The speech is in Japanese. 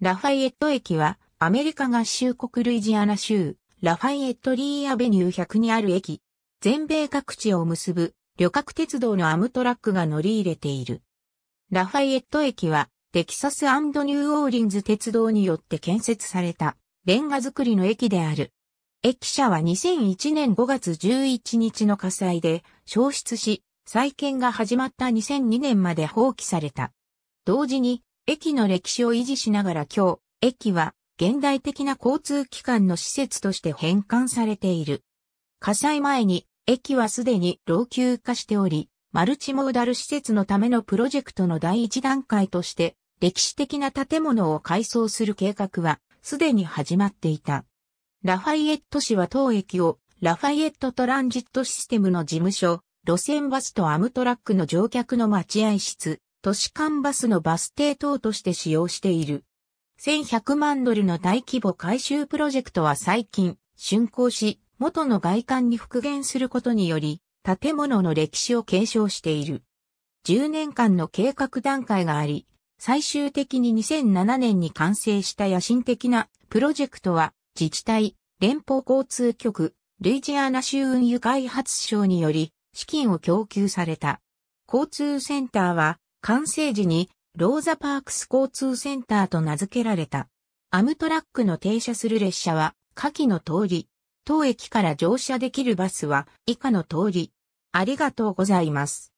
ラファイエット駅は、アメリカ合衆国ルイジアナ州、ラファイエットリーアベニュー100にある駅。全米各地を結ぶ、旅客鉄道のアムトラックが乗り入れている。ラファイエット駅は、テキサスニューオーリンズ鉄道によって建設された、レンガ造りの駅である。駅舎は2001年5月11日の火災で消失し、再建が始まった2002年まで放棄された。同時に駅の歴史を維持しながら今日、駅は現代的な交通機関の施設として返還されている。火災前に駅はすでに老朽化しており、マルチモーダル施設のためのプロジェクトの第一段階として歴史的な建物を改装する計画はすでに始まっていた。ラファイエット市は当駅をラファイエットトランジットシステムの事務所、路線バスとアムトラックの乗客の待合室、都市間バスのバス停等として使用している。1100万ドルの大規模改修プロジェクトは最近、竣工し、元の外観に復元することにより、建物の歴史を継承している。10年間の計画段階があり、最終的に2007年に完成した野心的なプロジェクトは、自治体、連邦交通局、ルイジアナ州運輸開発省により、資金を供給された。交通センターは、完成時にローザパークス交通センターと名付けられた。アムトラックの停車する列車は下記の通り、当駅から乗車できるバスは以下の通り。ありがとうございます。